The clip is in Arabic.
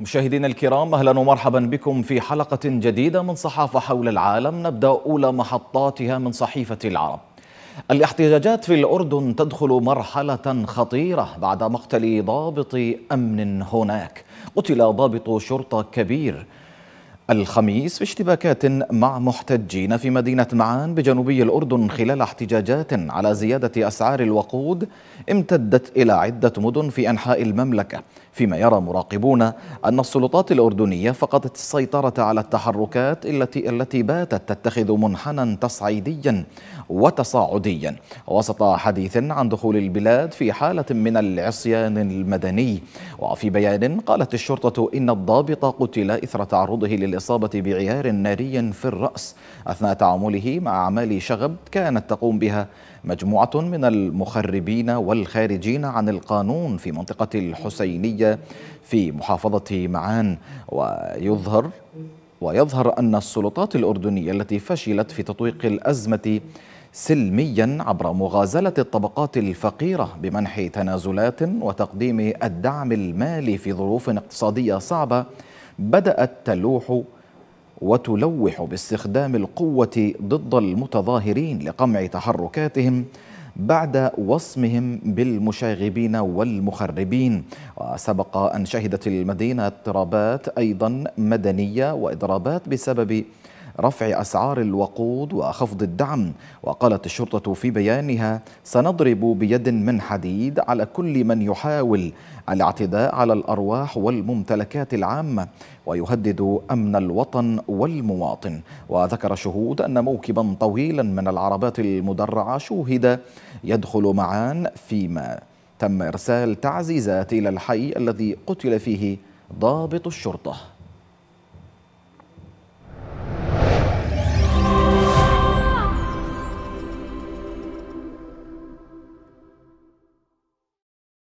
مشاهدينا الكرام اهلا ومرحبا بكم في حلقه جديده من صحافه حول العالم نبدا اولى محطاتها من صحيفه العرب. الاحتجاجات في الاردن تدخل مرحله خطيره بعد مقتل ضابط امن هناك، قتل ضابط شرطه كبير الخميس في اشتباكات مع محتجين في مدينة معان بجنوبي الأردن خلال احتجاجات على زيادة أسعار الوقود امتدت إلى عدة مدن في أنحاء المملكة فيما يرى مراقبون أن السلطات الأردنية فقدت السيطرة على التحركات التي التي باتت تتخذ منحنى تصعيديا وتصاعديا وسط حديث عن دخول البلاد في حالة من العصيان المدني وفي بيان قالت الشرطة إن الضابط قتل إثر تعرضه لل الإصابة بعيار ناري في الرأس أثناء تعامله مع أعمال شغب كانت تقوم بها مجموعة من المخربين والخارجين عن القانون في منطقة الحسينية في محافظة معان ويظهر ويظهر أن السلطات الأردنية التي فشلت في تطويق الأزمة سلميا عبر مغازلة الطبقات الفقيرة بمنح تنازلات وتقديم الدعم المالي في ظروف اقتصادية صعبة بدأت تلوح وتلوح باستخدام القوة ضد المتظاهرين لقمع تحركاتهم بعد وصمهم بالمشاغبين والمخربين وسبق أن شهدت المدينة اضطرابات أيضا مدنية وإضرابات بسبب رفع أسعار الوقود وخفض الدعم وقالت الشرطة في بيانها سنضرب بيد من حديد على كل من يحاول الاعتداء على الأرواح والممتلكات العامة ويهدد أمن الوطن والمواطن وذكر شهود أن موكبا طويلا من العربات المدرعة شوهد يدخل معان فيما تم إرسال تعزيزات إلى الحي الذي قتل فيه ضابط الشرطه